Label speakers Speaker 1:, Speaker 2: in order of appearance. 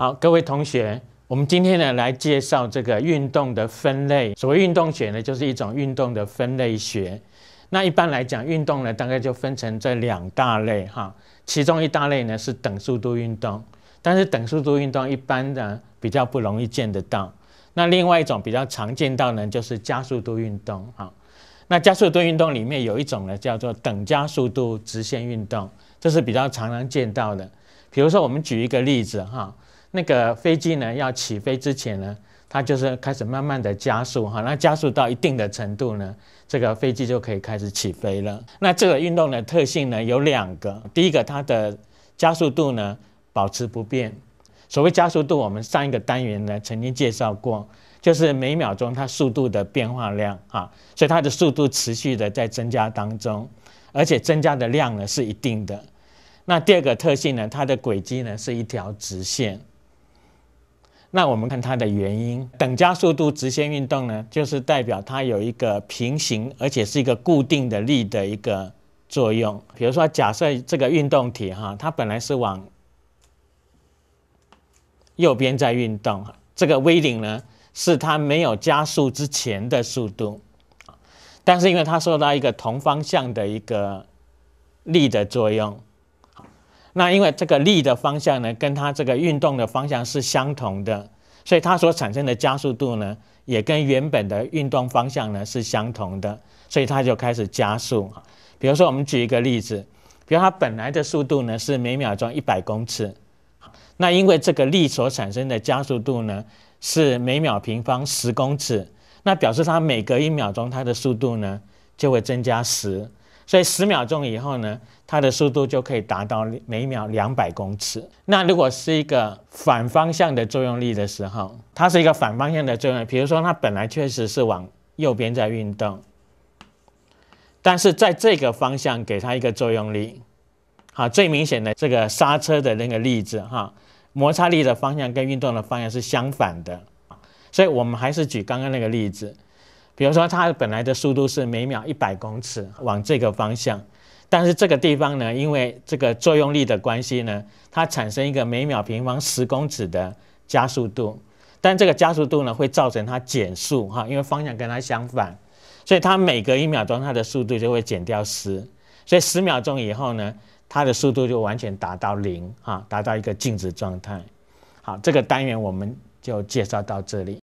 Speaker 1: 好，各位同学，我们今天呢来介绍这个运动的分类。所谓运动学呢，就是一种运动的分类学。那一般来讲，运动呢大概就分成这两大类哈。其中一大类呢是等速度运动，但是等速度运动一般呢比较不容易见得到。那另外一种比较常见到呢就是加速度运动哈。那加速度运动里面有一种呢叫做等加速度直线运动，这是比较常常见到的。比如说，我们举一个例子哈。那个飞机呢，要起飞之前呢，它就是开始慢慢的加速哈，那加速到一定的程度呢，这个飞机就可以开始起飞了。那这个运动的特性呢，有两个，第一个它的加速度呢保持不变。所谓加速度，我们上一个单元呢曾经介绍过，就是每秒钟它速度的变化量啊，所以它的速度持续的在增加当中，而且增加的量呢是一定的。那第二个特性呢，它的轨迹呢是一条直线。那我们看它的原因，等加速度直线运动呢，就是代表它有一个平行而且是一个固定的力的一个作用。比如说，假设这个运动体哈，它本来是往右边在运动，这个 v 领呢是它没有加速之前的速度，但是因为它受到一个同方向的一个力的作用。那因为这个力的方向呢，跟它这个运动的方向是相同的，所以它所产生的加速度呢，也跟原本的运动方向呢是相同的，所以它就开始加速。比如说，我们举一个例子，比如它本来的速度呢是每秒钟一百公尺，那因为这个力所产生的加速度呢是每秒平方十公尺，那表示它每隔一秒钟它的速度呢就会增加十。所以十秒钟以后呢，它的速度就可以达到每秒两百公尺。那如果是一个反方向的作用力的时候，它是一个反方向的作用。比如说，它本来确实是往右边在运动，但是在这个方向给它一个作用力，好，最明显的这个刹车的那个例子哈，摩擦力的方向跟运动的方向是相反的。所以我们还是举刚刚那个例子。比如说，它本来的速度是每秒一百公尺，往这个方向。但是这个地方呢，因为这个作用力的关系呢，它产生一个每秒平方十公尺的加速度。但这个加速度呢，会造成它减速哈，因为方向跟它相反。所以它每隔一秒钟，它的速度就会减掉十。所以十秒钟以后呢，它的速度就完全达到零啊，达到一个静止状态。好，这个单元我们就介绍到这里。